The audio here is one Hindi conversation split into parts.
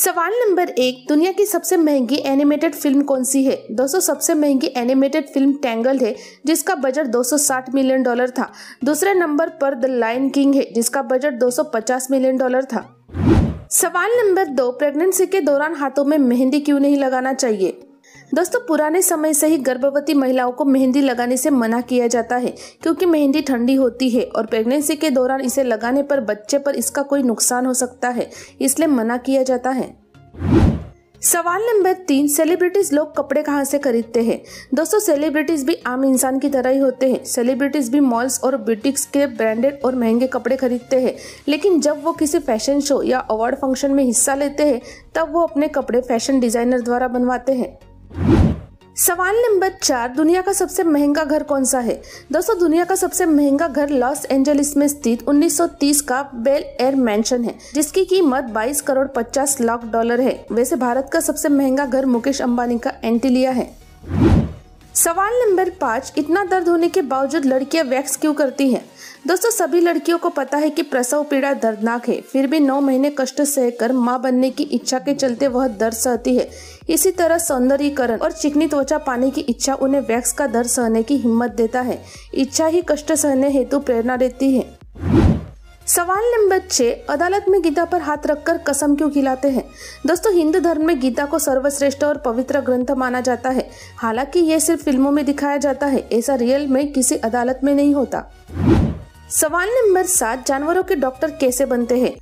सवाल नंबर एक दुनिया की सबसे महंगी एनिमेटेड फिल्म कौन सी है दोस्तों सबसे महंगी एनिमेटेड फिल्म टैंगल है जिसका बजट 260 मिलियन डॉलर था दूसरे नंबर पर द लाइन किंग है जिसका बजट 250 मिलियन डॉलर था सवाल नंबर दो प्रेगनेंसी के दौरान हाथों में मेहंदी क्यों नहीं लगाना चाहिए दोस्तों पुराने समय से ही गर्भवती महिलाओं को मेहंदी लगाने से मना किया जाता है क्योंकि मेहंदी ठंडी होती है और प्रेगनेंसी के दौरान इसे लगाने पर बच्चे पर इसका कोई नुकसान हो सकता है इसलिए मना किया जाता है सवाल नंबर तीन सेलिब्रिटीज लोग कपड़े कहाँ से खरीदते हैं दोस्तों सेलिब्रिटीज भी आम इंसान की तरह ही होते हैं सेलिब्रिटीज भी मॉल्स और ब्यूटिक्स के ब्रांडेड और महंगे कपड़े खरीदते हैं लेकिन जब वो किसी फैशन शो या अवार्ड फंक्शन में हिस्सा लेते हैं तब वो अपने कपड़े फैशन डिजाइनर द्वारा बनवाते हैं सवाल नंबर चार दुनिया का सबसे महंगा घर कौन सा है दोस्तों दुनिया का सबसे महंगा घर लॉस एंजलिस में स्थित 1930 का बेल एयर मैंशन है जिसकी कीमत 22 करोड़ 50 लाख डॉलर है वैसे भारत का सबसे महंगा घर मुकेश अंबानी का एंटीलिया है सवाल नंबर पाँच इतना दर्द होने के बावजूद लड़कियां वैक्स क्यों करती हैं दोस्तों सभी लड़कियों को पता है कि प्रसव पीड़ा दर्दनाक है फिर भी नौ महीने कष्ट सहकर मां बनने की इच्छा के चलते वह दर्द सहती है इसी तरह सौंदर्यीकरण और चिकनी त्वचा पाने की इच्छा उन्हें वैक्स का दर्द सहने की हिम्मत देता है इच्छा ही कष्ट सहने हेतु प्रेरणा देती है सवाल नंबर छः अदालत में गीता पर हाथ रखकर कसम क्यों खिलाते हैं दोस्तों हिंदू धर्म में गीता को सर्वश्रेष्ठ और पवित्र ग्रंथ माना जाता है हालांकि ये सिर्फ फिल्मों में दिखाया जाता है ऐसा रियल में किसी अदालत में नहीं होता सवाल नंबर सात जानवरों के डॉक्टर कैसे बनते हैं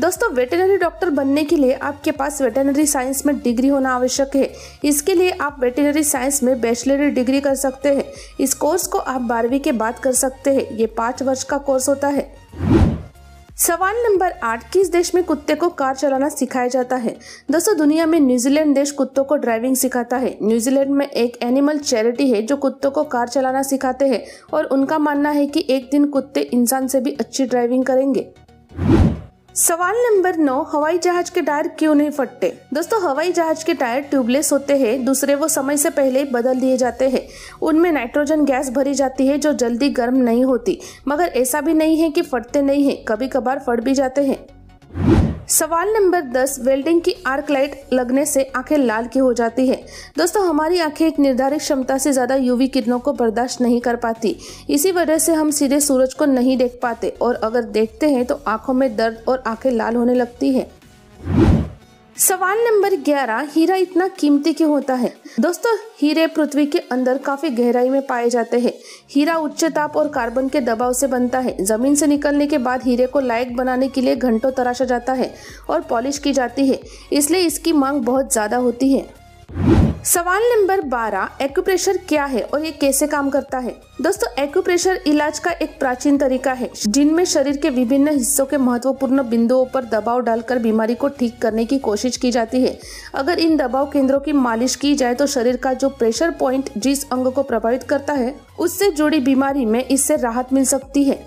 दोस्तों वेटनरी डॉक्टर बनने के लिए आपके पास वेटनरी साइंस में डिग्री होना आवश्यक है इसके लिए आप वेटरनरी साइंस में बैचलरी डिग्री कर सकते हैं इस कोर्स को आप बारहवीं के बाद कर सकते हैं ये पाँच वर्ष का कोर्स होता है सवाल नंबर आठ किस देश में कुत्ते को कार चलाना सिखाया जाता है दोस्तों दुनिया में न्यूजीलैंड देश कुत्तों को ड्राइविंग सिखाता है न्यूजीलैंड में एक एनिमल चैरिटी है जो कुत्तों को कार चलाना सिखाते हैं और उनका मानना है कि एक दिन कुत्ते इंसान से भी अच्छी ड्राइविंग करेंगे सवाल नंबर नौ हवाई जहाज के टायर क्यों नहीं फटते दोस्तों हवाई जहाज के टायर ट्यूबलेस होते हैं दूसरे वो समय से पहले बदल दिए जाते हैं उनमें नाइट्रोजन गैस भरी जाती है जो जल्दी गर्म नहीं होती मगर ऐसा भी नहीं है कि फटते नहीं है कभी कभार फट भी जाते हैं सवाल नंबर दस वेल्डिंग की आर्क लाइट लगने से आंखें लाल की हो जाती है दोस्तों हमारी आंखें एक निर्धारित क्षमता से ज़्यादा यूवी किरणों को बर्दाश्त नहीं कर पाती इसी वजह से हम सीधे सूरज को नहीं देख पाते और अगर देखते हैं तो आंखों में दर्द और आंखें लाल होने लगती है सवाल नंबर 11 हीरा इतना कीमती क्यों होता है दोस्तों हीरे पृथ्वी के अंदर काफी गहराई में पाए जाते हैं हीरा उच्च ताप और कार्बन के दबाव से बनता है जमीन से निकलने के बाद हीरे को लायक बनाने के लिए घंटों तराशा जाता है और पॉलिश की जाती है इसलिए इसकी मांग बहुत ज्यादा होती है सवाल नंबर 12 एक्यूप्रेशर क्या है और ये कैसे काम करता है दोस्तों एक्यूप्रेशर इलाज का एक प्राचीन तरीका है जिनमें शरीर के विभिन्न हिस्सों के महत्वपूर्ण बिंदुओं पर दबाव डालकर बीमारी को ठीक करने की कोशिश की जाती है अगर इन दबाव केंद्रों की मालिश की जाए तो शरीर का जो प्रेशर पॉइंट जिस अंग को प्रभावित करता है उससे जुड़ी बीमारी में इससे राहत मिल सकती है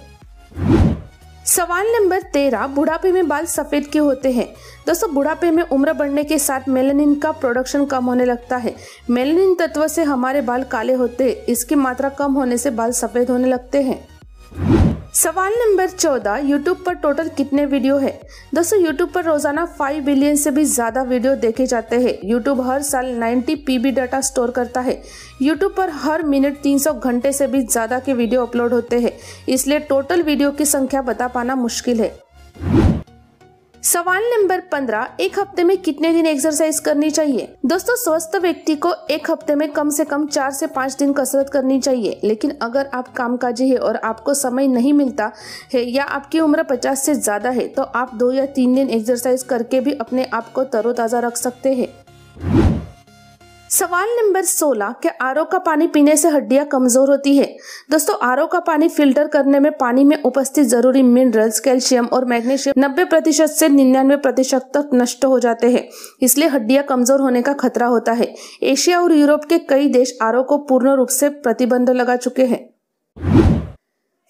सवाल नंबर तेरह बुढ़ापे में बाल सफ़ेद क्यों होते हैं दोस्तों बुढ़ापे में उम्र बढ़ने के साथ मेलेनिन का प्रोडक्शन कम होने लगता है मेलेनिन तत्व से हमारे बाल काले होते हैं इसकी मात्रा कम होने से बाल सफ़ेद होने लगते हैं सवाल नंबर चौदह यूट्यूब पर टोटल कितने वीडियो है दोस्तों यूट्यूब पर रोजाना 5 बिलियन से भी ज्यादा वीडियो देखे जाते हैं यूट्यूब हर साल 90 पीबी डाटा स्टोर करता है यूट्यूब पर हर मिनट 300 घंटे से भी ज्यादा के वीडियो अपलोड होते हैं इसलिए टोटल वीडियो की संख्या बता पाना मुश्किल है सवाल नंबर पंद्रह एक हफ्ते में कितने दिन एक्सरसाइज करनी चाहिए दोस्तों स्वस्थ व्यक्ति को एक हफ्ते में कम से कम चार से पाँच दिन कसरत करनी चाहिए लेकिन अगर आप कामकाजी है और आपको समय नहीं मिलता है या आपकी उम्र पचास से ज्यादा है तो आप दो या तीन दिन एक्सरसाइज करके भी अपने आप को तरोताजा रख सकते हैं सवाल नंबर 16 के आर का पानी पीने से हड्डियां कमजोर होती है दोस्तों आर का पानी फिल्टर करने में पानी में उपस्थित जरूरी मिनरल्स कैल्शियम और मैग्नीशियम 90 प्रतिशत से 99 प्रतिशत तक नष्ट हो जाते हैं इसलिए हड्डियां कमजोर होने का खतरा होता है एशिया और यूरोप के कई देश आर को पूर्ण रूप से प्रतिबंध लगा चुके हैं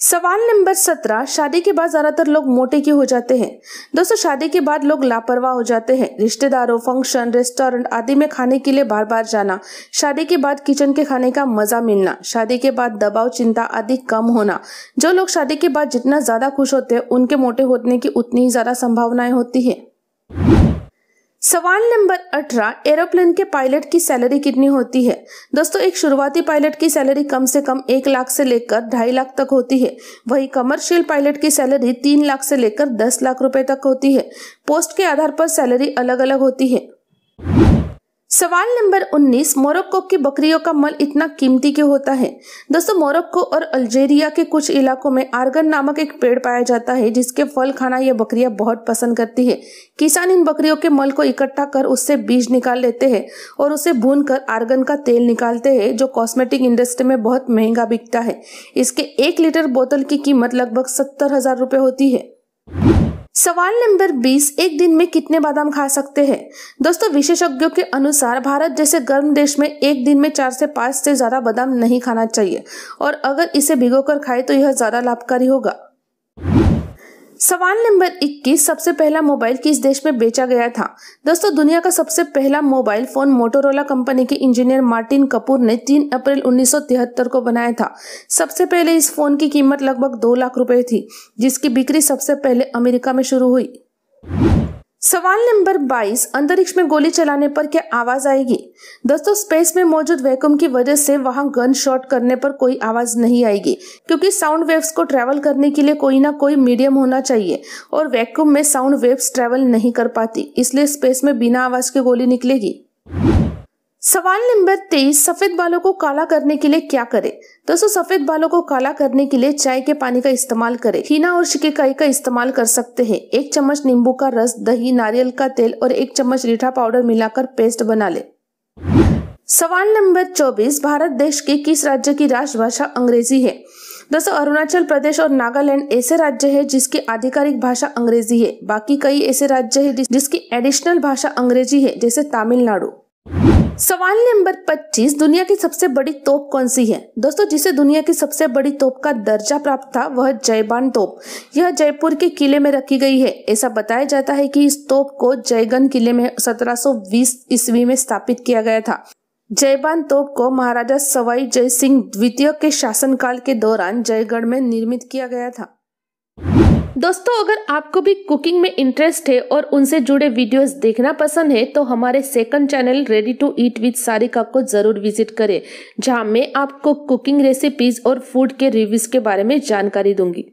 सवाल नंबर सत्रह शादी के बाद ज़्यादातर लोग मोटे क्यों हो जाते हैं दोस्तों शादी के बाद लोग लापरवाह हो जाते हैं रिश्तेदारों फंक्शन रेस्टोरेंट आदि में खाने के लिए बार बार जाना शादी के बाद किचन के खाने का मज़ा मिलना शादी के बाद दबाव चिंता आदि कम होना जो लोग शादी के बाद जितना ज़्यादा खुश होते हैं उनके मोटे होने की उतनी ही ज़्यादा संभावनाएं होती है सवाल नंबर अठारह एरोप्लेन के पायलट की सैलरी कितनी होती है दोस्तों एक शुरुआती पायलट की सैलरी कम से कम एक लाख से लेकर ढाई लाख तक होती है वही कमर्शियल पायलट की सैलरी तीन लाख से लेकर दस लाख रुपए तक होती है पोस्ट के आधार पर सैलरी अलग अलग होती है सवाल नंबर 19 मोरक्को की बकरियों का मल इतना कीमती क्यों होता है दोस्तों मोरक्को और अल्जेरिया के कुछ इलाकों में आर्गन नामक एक पेड़ पाया जाता है जिसके फल खाना यह बकरियां बहुत पसंद करती है किसान इन बकरियों के मल को इकट्ठा कर उससे बीज निकाल लेते हैं और उसे भून कर आर्गन का तेल निकालते हैं जो कॉस्मेटिक इंडस्ट्री में बहुत महंगा बिकता है इसके एक लीटर बोतल की कीमत लगभग सत्तर हजार रुपये होती है सवाल नंबर 20 एक दिन में कितने बादाम खा सकते हैं दोस्तों विशेषज्ञों के अनुसार भारत जैसे गर्म देश में एक दिन में चार से पाँच से ज़्यादा बादाम नहीं खाना चाहिए और अगर इसे भिगोकर खाए तो यह ज़्यादा लाभकारी होगा सवाल नंबर 21 सबसे पहला मोबाइल किस देश में बेचा गया था दोस्तों दुनिया का सबसे पहला मोबाइल फोन मोटोरोला कंपनी के इंजीनियर मार्टिन कपूर ने 3 अप्रैल 1973 को बनाया था सबसे पहले इस फोन की कीमत लगभग दो लाख रुपए थी जिसकी बिक्री सबसे पहले अमेरिका में शुरू हुई सवाल नंबर 22 अंतरिक्ष में गोली चलाने पर क्या आवाज आएगी दोस्तों स्पेस में मौजूद वैक्यूम की वजह से वहां गन शॉट करने पर कोई आवाज नहीं आएगी क्योंकि साउंड वेव्स को ट्रैवल करने के लिए कोई ना कोई मीडियम होना चाहिए और वैक्यूम में साउंड वेव्स ट्रैवल नहीं कर पाती इसलिए स्पेस में बिना आवाज के गोली निकलेगी सवाल नंबर तेईस सफेद बालों को काला करने के लिए क्या करें दोस्तों सफेद बालों को काला करने के लिए चाय के पानी का इस्तेमाल करें हीना और शिकेकाई का इस्तेमाल कर सकते हैं एक चम्मच नींबू का रस दही नारियल का तेल और एक चम्मच रीठा पाउडर मिलाकर पेस्ट बना लें सवाल नंबर चौबीस भारत देश के किस राज्य की राष्ट्रभाषा अंग्रेजी है दोस्तों अरुणाचल प्रदेश और नागालैंड ऐसे राज्य है जिसकी आधिकारिक भाषा अंग्रेजी है बाकी कई ऐसे राज्य है जिसकी एडिशनल भाषा अंग्रेजी है जैसे तमिलनाडु सवाल नंबर 25 दुनिया की सबसे बड़ी तोप कौन सी है दोस्तों जिसे दुनिया की सबसे बड़ी तोप का दर्जा प्राप्त था वह जयबान तोप यह जयपुर के किले में रखी गई है ऐसा बताया जाता है कि इस तोप को जयगन किले में 1720 ईस्वी में स्थापित किया गया था जयबान तोप को महाराजा सवाई जय सिंह द्वितीय के शासनकाल के दौरान जयगढ़ में निर्मित किया गया था दोस्तों अगर आपको भी कुकिंग में इंटरेस्ट है और उनसे जुड़े वीडियोस देखना पसंद है तो हमारे second channel ready to eat with Sarika को जरूर विजिट करें जहां मैं आपको कुकिंग रेसिपीज और फूड के रिव्यूज के बारे में जानकारी दूंगी